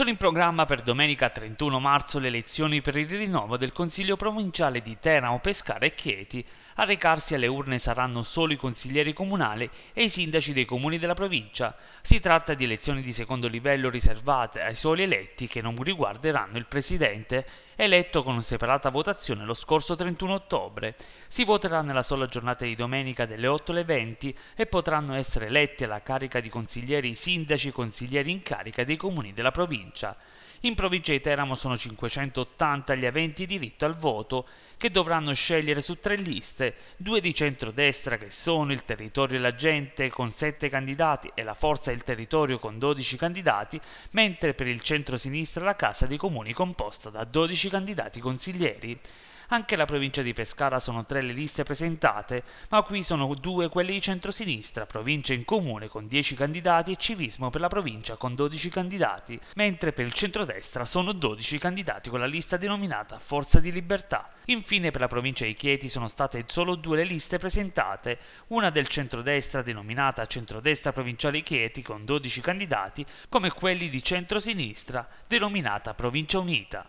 Sono in programma per domenica 31 marzo le elezioni per il rinnovo del Consiglio provinciale di Teramo, Pescara e Chieti a recarsi alle urne saranno solo i consiglieri comunali e i sindaci dei comuni della provincia. Si tratta di elezioni di secondo livello riservate ai soli eletti che non riguarderanno il presidente, eletto con separata votazione lo scorso 31 ottobre. Si voterà nella sola giornata di domenica dalle 8 alle 20 e potranno essere eletti alla carica di consiglieri i sindaci e consiglieri in carica dei comuni della provincia. In provincia di Teramo sono 580 gli aventi diritto al voto che dovranno scegliere su tre liste, due di centrodestra che sono il territorio e la gente con sette candidati e la forza e il territorio con 12 candidati, mentre per il centro-sinistra la Casa dei Comuni composta da 12 candidati consiglieri. Anche la provincia di Pescara sono tre le liste presentate, ma qui sono due quelle di centrosinistra, provincia in comune con 10 candidati e civismo per la provincia con 12 candidati, mentre per il centrodestra sono 12 candidati con la lista denominata Forza di Libertà. Infine per la provincia di Chieti sono state solo due le liste presentate, una del centrodestra denominata Centrodestra Provinciale Chieti con 12 candidati, come quelli di centrosinistra denominata Provincia Unita.